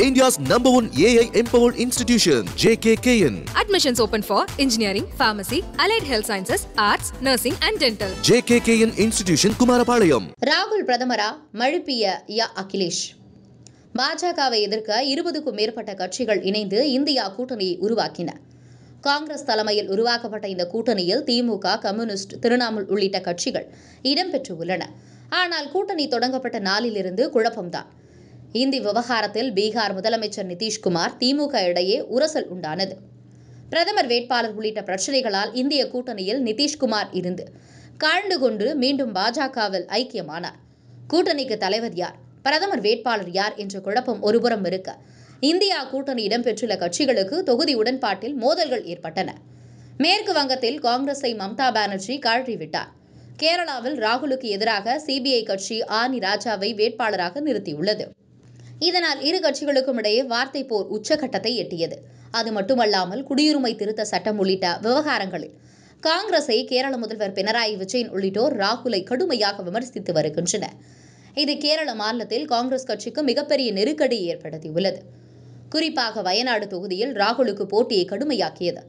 India's number one AI empowered institution, JKKN. Admissions open for engineering, pharmacy, allied health sciences, arts, nursing and dental. JKKN Institution, Kumarapalayam. ராகுல் பிரதமரா மழுப்பிய யா அகிலேஷ் பாஜகவை எதிர்க்க இருபதுக்கும் மேற்பட்ட கட்சிகள் இணைந்து India கூட்டணியை உருவாக்கின காங்கிரஸ் தலைமையில் உருவாக்கப்பட்ட இந்த கூட்டணியில் திமுக கம்யூனிஸ்ட் திரிணாமுல் உள்ளிட்ட கட்சிகள் இடம்பெற்று உள்ளன ஆனால் கூட்டணி தொடங்கப்பட்ட நாளிலிருந்து குழப்பம்தான் இந்தி விவகாரத்தில் பீகார் முதலமைச்சர் நிதிஷ்குமார் திமுக இடையே உரசல் உண்டானது பிரதமர் வேட்பாளர் உள்ளிட்ட பிரச்சனைகளால் இந்திய கூட்டணியில் நிதிஷ்குமார் இருந்து காழ்ந்து கொண்டு மீண்டும் பாஜகவில் ஐக்கியமானார் கூட்டணிக்கு தலைவர் யார் பிரதமர் வேட்பாளர் யார் என்ற குழப்பம் ஒருபுறம் இருக்க இந்தியா கூட்டணி இடம்பெற்றுள்ள கட்சிகளுக்கு தொகுதி உடன்பாட்டில் மோதல்கள் ஏற்பட்டன மேற்கு வங்கத்தில் காங்கிரஸை மம்தா பானர்ஜி கழற்றிவிட்டார் கேரளாவில் ராகுலுக்கு எதிராக சிபிஐ கட்சி ஆனி ராஜாவை வேட்பாளராக நிறுத்தியுள்ளது இதனால் இரு கட்சிகளுக்கும் இடையே வார்த்தை போர் உச்சகட்டத்தை எட்டியது அது மட்டுமல்லாமல் குடியுரிமை திருத்த சட்டம் உள்ளிட்ட விவகாரங்களில் காங்கிரஸை கேரள முதல்வர் பினராயி விஜயன் உள்ளிட்டோர் ராகுலை கடுமையாக விமர்சித்து வருகின்றனர் இது கேரள மாநிலத்தில் காங்கிரஸ் கட்சிக்கு மிகப்பெரிய நெருக்கடி ஏற்படுத்தியுள்ளது குறிப்பாக வயநாடு தொகுதியில் ராகுலுக்கு போட்டியை கடுமையாக்கியது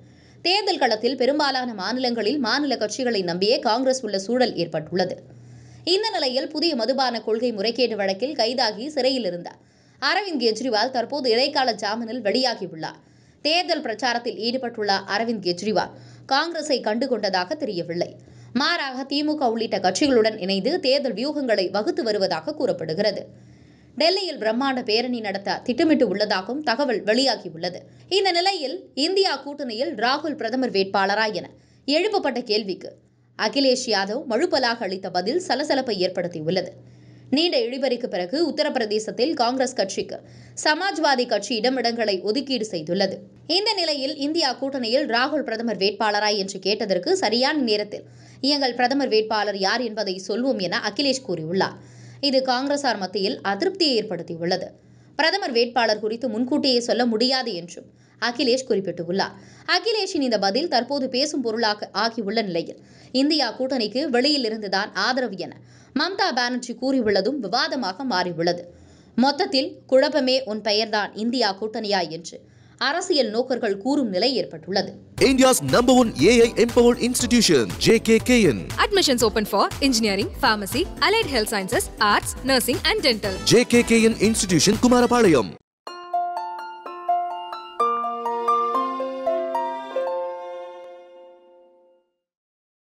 தேர்தல் களத்தில் பெரும்பாலான மாநிலங்களில் மாநில கட்சிகளை நம்பியே காங்கிரஸ் உள்ள சூழல் ஏற்பட்டுள்ளது இந்த நிலையில் புதிய மதுபான கொள்கை முறைகேடு வழக்கில் கைதாகி சிறையில் இருந்தார் அரவிந்த் கெஜ்ரிவால் தற்போது இடைக்கால ஜாமீனில் வெளியாகியுள்ளார் தேர்தல் பிரச்சாரத்தில் ஈடுபட்டுள்ள அரவிந்த் கெஜ்ரிவால் காங்கிரஸை கண்டுகொண்டதாக தெரியவில்லை மாறாக திமுக உள்ளிட்ட கட்சிகளுடன் இணைந்து தேர்தல் வியூகங்களை வகுத்து வருவதாக கூறப்படுகிறது டெல்லியில் பிரம்மாண்ட பேரணி நடத்த திட்டமிட்டு உள்ளதாகவும் தகவல் வெளியாகியுள்ளது இந்த நிலையில் இந்தியா கூட்டணியில் ராகுல் பிரதமர் வேட்பாளரா என எழுப்பப்பட்ட கேள்விக்கு அகிலேஷ் யாதவ் மழுப்பலாக அளித்த பதில் சலசலப்பை ஏற்படுத்தியுள்ளது நீண்ட இழிபறிக்கு பிறகு உத்தரப்பிரதேசத்தில் காங்கிரஸ் கட்சிக்கு சமாஜ்வாதி கட்சி இடமிடங்களை ஒதுக்கீடு செய்துள்ளது இந்த நிலையில் இந்தியா கூட்டணியில் ராகுல் பிரதமர் வேட்பாளரா என்று கேட்டதற்கு சரியான நேரத்தில் எங்கள் பிரதமர் வேட்பாளர் யார் என்பதை சொல்வோம் என அகிலேஷ் கூறியுள்ளார் இது காங்கிரசார் மத்தியில் அதிருப்தியை ஏற்படுத்தியுள்ளது பிரதமர் வேட்பாளர் குறித்து முன்கூட்டியே சொல்ல முடியாது என்றும் அகிலேஷ் குறிப்பிட்டுள்ளார் அகிலேஷின் இந்த பதில் தற்போது பேசும் பொருளாக ஆகியுள்ள நிலையில் இந்தியா கூட்டணிக்கு வெளியில் இருந்துதான் ஆதரவு என மம்தா பானர்ஜி கூறியுள்ளதும் விவாதமாக மாறியுள்ளது மொத்தத்தில் குழப்பமே உன் பெயர்தான் இந்தியா கூட்டணியா என்று அரசியல் நோக்கர்கள் கூறும் நிலை ஏற்பட்டுள்ளது India's number one AI empowered institution, JKKN. Admissions open for engineering, pharmacy, allied health sciences, arts, nursing and dental. JKKN Institution, Kumarapalayam.